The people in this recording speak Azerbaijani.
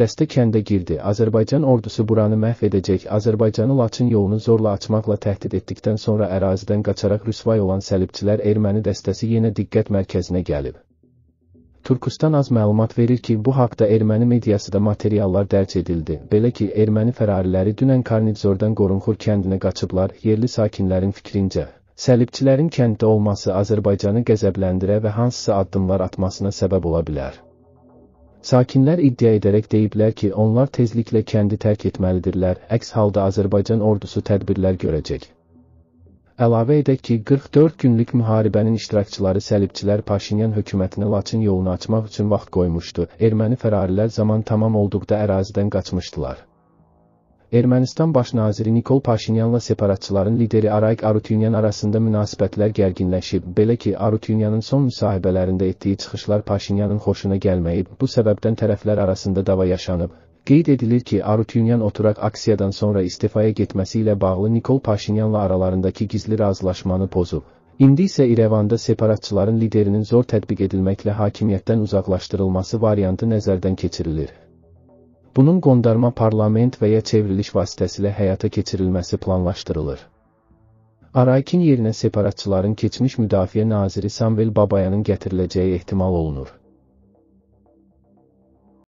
Dəstə kəndə girdi. Azərbaycan ordusu buranı məhv edəcək. Azərbaycanı Laçın yolunu zorla açmaqla təhdid etdikdən sonra ərazidən qaçaraq rüsvay olan səlibçilər erməni dəstəsi yenə diqqət mərkəzinə gəlib. Türkistan az məlumat verir ki, bu haqda erməni mediası da materiallar dərc edildi. Belə ki, erməni fərariləri dünən Karnitzordan Qorunxur kəndinə qaçıblar, yerli sakinlərin fikrincə. Səlibçilərin kənddə olması Azərbaycanı qəzəbləndirə və hansısa addımlar atmasına səbəb ola bilər. Sakinlər iddia edərək deyiblər ki, onlar tezliklə kəndi tərk etməlidirlər, əks halda Azərbaycan ordusu tədbirlər görəcək. Əlavə edək ki, 44 günlük müharibənin iştirakçıları səlibçilər Paşinyan hökumətinə Laçın yolunu açmaq üçün vaxt qoymuşdu, erməni fərarilər zaman tamam olduqda ərazidən qaçmışdılar. Ermənistan baş naziri Nikol Paşinyanla separatçıların lideri Arayik Arutyunyan arasında münasibətlər gərginləşib. Belə ki, Arutyunyanın son müsahibələrində etdiyi çıxışlar Paşinyanın xoşuna gəlməyib. Bu səbəbdən tərəflər arasında dava yaşanıb. Qeyd edilir ki, Arutyunyan oturaq aksiyadan sonra istifaya getməsi ilə bağlı Nikol Paşinyanla aralarındakı gizli razılaşmanı pozub. İndi isə İrəvanda separatçıların liderinin zor tətbiq edilməklə hakimiyyətdən uzaqlaşdırılması variantı nəzərdən keçirilir. Bunun qondarma parlament və ya çevriliş vasitəsilə həyata keçirilməsi planlaşdırılır. Araykin yerinə separatçıların keçmiş müdafiə naziri Samvel Babayanın gətiriləcəyi ehtimal olunur.